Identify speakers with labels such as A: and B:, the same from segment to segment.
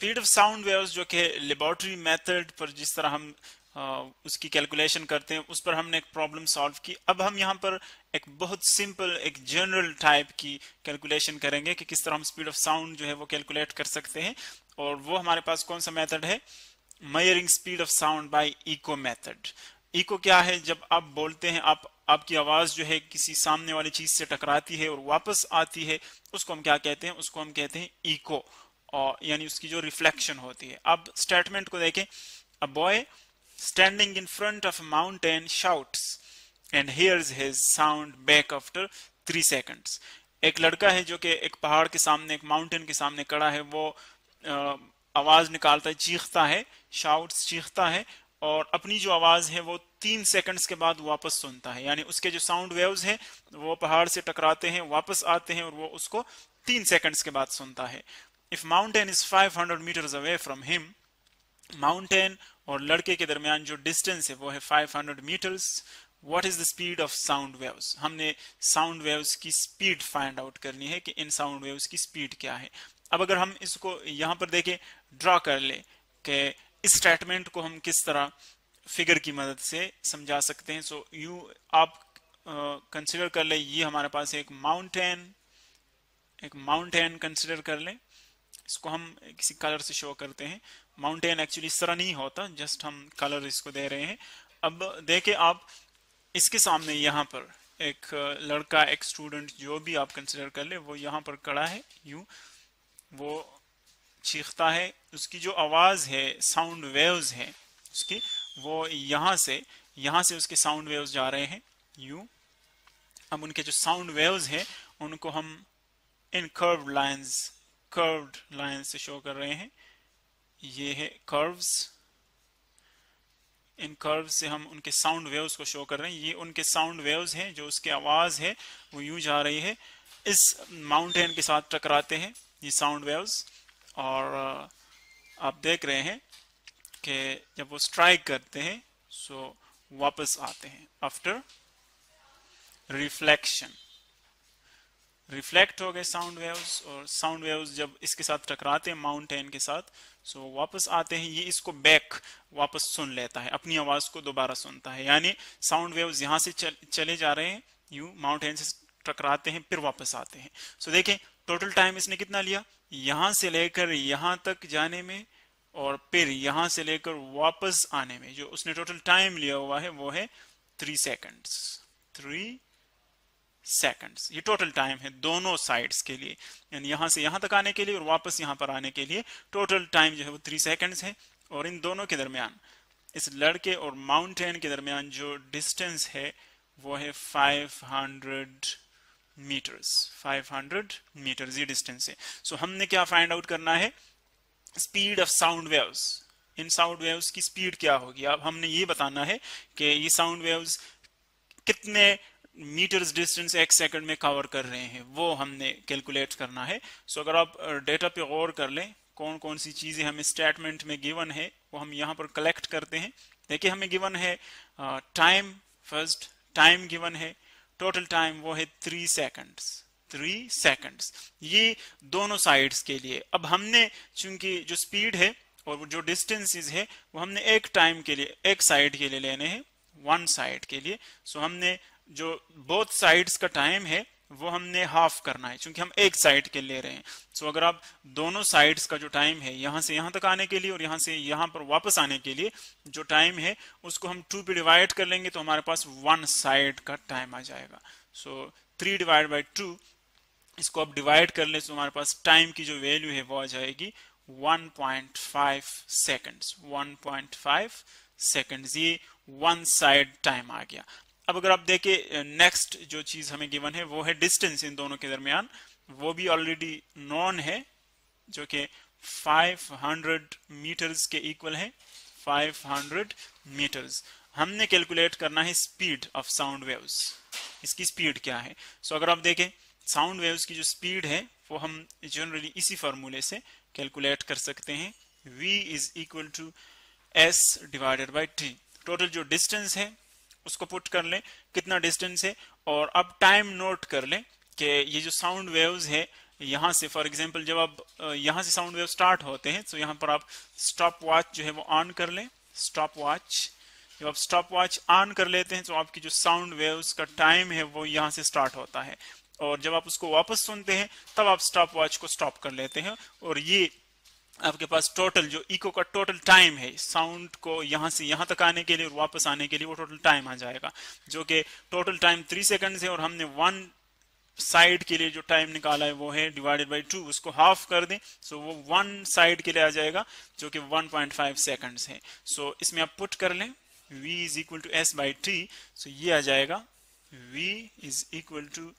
A: speed of sound waves जो कि laboratory method पर जिस तरह हम आ, उसकी कैलकुलेशन करते हैं उस पर हमने एक प्रॉब्लम सॉल्व की अब हम यहाँ पर एक बहुत सिंपल एक जनरल टाइप की कैलकुलेशन करेंगे कि किस तरह हम स्पीड ऑफ साउंड जो है वो कैलकुलेट कर सकते हैं और वो हमारे पास कौन सा मेथड है measuring speed of sound by echo method echo क्या है जब आप बोलते हैं आप आपकी आवाज जो है किसी सामने वाली चीज से टकराती है और वापस आती है उसको हम क्या कहते हैं उसको हम कहते हैं इको और यानी उसकी जो रिफ्लेक्शन होती है अब स्टेटमेंट को देखें a boy standing in front of mountain shouts and hears his sound back after three seconds एक लड़का है जो कि एक पहाड़ के सामने एक माउंटेन के सामने खड़ा है वो आवाज निकालता है चीखता है शाउट्स चीखता है और अपनी जो आवाज है वो तीन सेकंड्स के बाद वापस सुनता है यानी उसके जो साउंड वेव्स हैं वो पहाड़ से टकराते हैं वापस आते हैं और वो उसको तीन सेकंड्स के बाद सुनता है mountain is five 500 metre away from him mountain और लड़के के दरमियान जो डिस्टेंस है वो है 500 metres what is the speed of sound waves हमने साउंड वेव्स की स्पीड फाइंड आउट करनी है कि इन साउंड वेव्स की स्पीड क्या है अब अगर हम इसको यहाँ पर देखें ड्रॉ कर ले के इस स्टेटमेंट को हम किस तरह फिगर की मदद से समझा सकते हैं सो so, यू आप कंसिडर uh, कर ले ये हमारे पास एक माउंटेन एक माउंटेन कंसिडर कर लें इसको हम किसी कलर से शो करते हैं माउंटेन एक्चुअली इस तरह नहीं होता जस्ट हम कलर इसको दे रहे हैं अब देखे आप इसके सामने यहाँ पर एक लड़का एक स्टूडेंट जो भी आप कंसिडर कर ले वो यहाँ पर कड़ा है यू वो चीखता है उसकी जो आवाज़ है साउंड वेव्स है उसकी वो यहाँ से यहाँ से उसके साउंड वेव्स जा रहे हैं यू अब उनके जो साउंड वेव्स है उनको हम इन कर्व लाइन्स कर्व्ड लाइन से शो कर रहे हैं ये है कर्व्स इन कर्व से हम उनके साउंड वेव्स को शो कर रहे हैं ये उनके साउंड वेव्स हैं जो उसकी आवाज़ है वो यूं जा रही है इस माउंटेन के साथ टकराते हैं ये साउंड वेव्स और आप देख रहे हैं कि जब वो स्ट्राइक करते हैं सो वापस आते हैं आफ्टर रिफ्लेक्शन रिफ्लेक्ट हो गए साउंड वेव्स और साउंड वेव्स जब इसके साथ टकराते हैं माउंटेन के साथ सो so वापस आते हैं ये इसको बैक वापस सुन लेता है अपनी आवाज को दोबारा सुनता है यानी साउंड वेव्स यहाँ से चल, चले जा रहे हैं यू माउंटेन से टकराते हैं फिर वापस आते हैं सो so देखें टोटल टाइम इसने कितना लिया यहाँ से लेकर यहाँ तक जाने में और फिर यहाँ से लेकर वापस आने में जो उसने टोटल टाइम लिया हुआ है वो है थ्री सेकेंड्स थ्री सेकंड्स ये टोटल टाइम है दोनों साइड्स के लिए यानी यहां से यहां तक आने के लिए और वापस यहां पर आने के लिए टोटल टाइम जो है वो थ्री सेकंड्स है और इन दोनों के दरमियान इस लड़के और माउंटेन के दरमियान जो डिस्टेंस है वो है 500 मीटर्स 500 मीटर्स ये डिस्टेंस है सो so, हमने क्या फाइंड आउट करना है स्पीड ऑफ साउंड वेव्स इन साउंड वेव्स की स्पीड क्या होगी अब हमने ये बताना है कि ये साउंड वेव्स कितने मीटर्स डिस्टेंस एक सेकंड में कवर कर रहे हैं वो हमने कैलकुलेट करना है सो so, अगर आप डेटा पे गौर कर लें कौन कौन सी चीज़ें हमें स्टेटमेंट में गिवन है वो हम यहाँ पर कलेक्ट करते हैं देखिए हमें गिवन है टाइम फर्स्ट टाइम गिवन है टोटल टाइम वो है थ्री सेकंड्स थ्री सेकंड्स ये दोनों साइड्स के लिए अब हमने चूंकि जो स्पीड है और जो डिस्टेंसिस है वो हमने एक टाइम के लिए एक साइड के लिए लेने हैं वन साइड के लिए सो so हमने जो बोथ साइड्स का टाइम है वो हमने हाफ करना है क्योंकि हम एक साइड के ले रहे हैं सो अगर आप दोनों साइड्स का जो टाइम है यहाँ से यहां तक आने के लिए और यहाँ से यहां पर वापस आने के लिए जो टाइम है उसको हम टू पे डिवाइड कर लेंगे तो हमारे पास वन साइड का टाइम आ जाएगा so three divide by two इसको आप डिवाइड कर ले तो हमारे पास टाइम की जो वैल्यू है वो आ जाएगी 1.5 पॉइंट फाइव सेकेंड ये वन साइड टाइम आ गया अब अगर आप देखें नेक्स्ट जो चीज हमें गिवन है वो है डिस्टेंस इन दोनों के दरमियान वो भी ऑलरेडी नॉन है जो कि 500 मीटर्स के इक्वल है 500 मीटर्स हमने कैलकुलेट करना है स्पीड ऑफ साउंड वेव्स इसकी स्पीड क्या है सो so, अगर आप देखें साउंड वेव्स की जो स्पीड है वो हम जनरली इसी फॉर्मूले से कैलकुलेट कर सकते हैं v is equal to S divided by T total जो डिस्टेंस है उसको पुट कर लें कितना डिस्टेंस है और अब टाइम नोट कर लें कि ये जो साउंड वेव्स है यहाँ से फॉर एग्जाम्पल जब आप यहाँ से साउंड वेव स्टार्ट होते हैं तो यहाँ पर आप स्टॉप वॉच जो है वो ऑन कर लें स्टॉप वॉच जब आप स्टॉप वॉच ऑन कर लेते हैं तो आपकी जो साउंड वेव्स का टाइम है वो यहाँ से स्टार्ट होता है और जब आप उसको वापस सुनते हैं तब आप स्टॉप वॉच को स्टॉप कर लेते हैं और ये आपके पास टोटल जो इको का टोटल टाइम है साउंड को यहाँ से यहाँ तक आने के लिए और वापस आने के लिए वो टोटल टाइम आ जाएगा जो कि टोटल टाइम थ्री सेकंड्स है और हमने वन साइड के लिए जो टाइम निकाला है वो है डिवाइडेड बाई टू उसको हाफ कर दें सो वो वन साइड के लिए आ जाएगा जो कि 1.5 सेकंड्स है सो so इसमें आप पुट कर लें v is equal to S by T so ये आ जाएगा v is equal to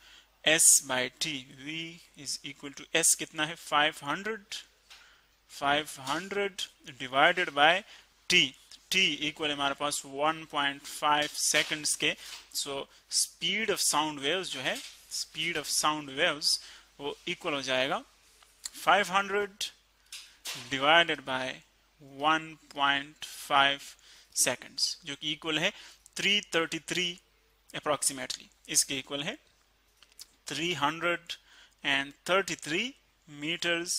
A: S by T V is equal to S कितना है 500 500 divided by T T equal हमारे पास 1.5 सेकंड्स के so speed of sound waves जो है स्पीड ऑफ साउंड वेव्स वो इक्वल हो जाएगा 500 डिवाइडेड बाय 1.5 सेकंड्स जो कि इक्वल है 333 अप्रॉक्सीमेटली इसके इक्वल है 333 मीटर्स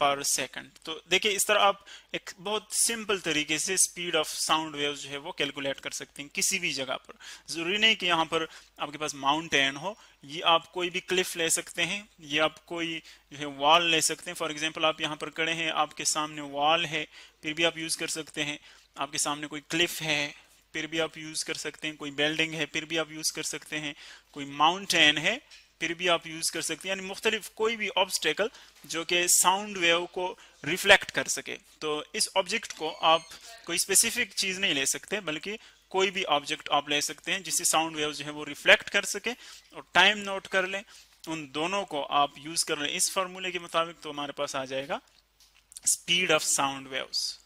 A: पर सेकंड तो देखिए इस तरह आप एक बहुत सिंपल तरीके से स्पीड ऑफ साउंड वेव्स जो है वो कैलकुलेट कर सकते हैं किसी भी जगह पर जरूरी नहीं कि यहाँ पर आपके पास माउंटेन हो ये आप कोई भी क्लिफ ले सकते हैं ये आप कोई जो है वॉल ले सकते हैं फॉर एग्जाम्पल आप यहाँ पर खड़े हैं आपके सामने वॉल है फिर भी आप यूज कर सकते हैं आपके सामने कोई क्लिफ है फिर भी आप यूज कर सकते हैं कोई बिल्डिंग है फिर भी आप यूज कर सकते हैं कोई माउंटेन है फिर भी आप यूज कर सकते हैं यानी मुख्तलिफ कोई भी ऑब्स्टेकल जो कि साउंड वेव को रिफ्लेक्ट कर सके तो इस ऑब्जेक्ट को आप कोई स्पेसिफिक चीज नहीं ले सकते बल्कि कोई भी ऑब्जेक्ट आप ले सकते हैं जिससे साउंड वेव जो है वो रिफ्लेक्ट कर सके और टाइम नोट कर लें उन दोनों को आप यूज कर लें इस फार्मूले के मुताबिक तो हमारे पास आ जाएगा स्पीड ऑफ साउंड वेव्स